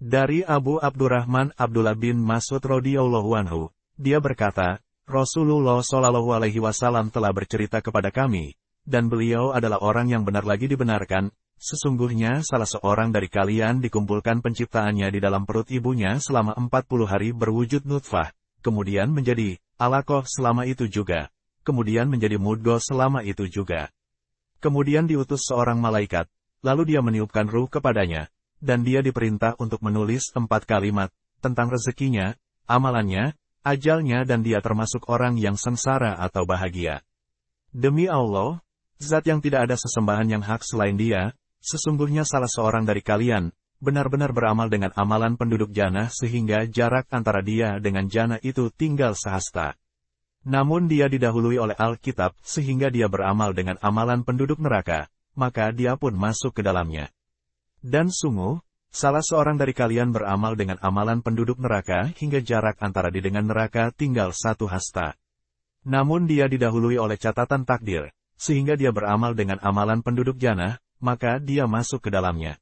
Dari Abu Abdurrahman Abdullah bin Mas'ud radhiyallahu anhu, dia berkata, Rasulullah Shallallahu alaihi wasallam telah bercerita kepada kami, dan beliau adalah orang yang benar lagi dibenarkan, sesungguhnya salah seorang dari kalian dikumpulkan penciptaannya di dalam perut ibunya selama 40 hari berwujud nutfah, kemudian menjadi alakoh selama itu juga, kemudian menjadi mudgo selama itu juga. Kemudian diutus seorang malaikat, lalu dia meniupkan ruh kepadanya, dan dia diperintah untuk menulis empat kalimat, tentang rezekinya, amalannya, ajalnya dan dia termasuk orang yang sengsara atau bahagia. Demi Allah, zat yang tidak ada sesembahan yang hak selain dia, sesungguhnya salah seorang dari kalian, benar-benar beramal dengan amalan penduduk jannah sehingga jarak antara dia dengan jannah itu tinggal sehasta. Namun dia didahului oleh Alkitab sehingga dia beramal dengan amalan penduduk neraka, maka dia pun masuk ke dalamnya. Dan sungguh, salah seorang dari kalian beramal dengan amalan penduduk neraka hingga jarak antara di dengan neraka tinggal satu hasta. Namun dia didahului oleh catatan takdir, sehingga dia beramal dengan amalan penduduk jannah, maka dia masuk ke dalamnya.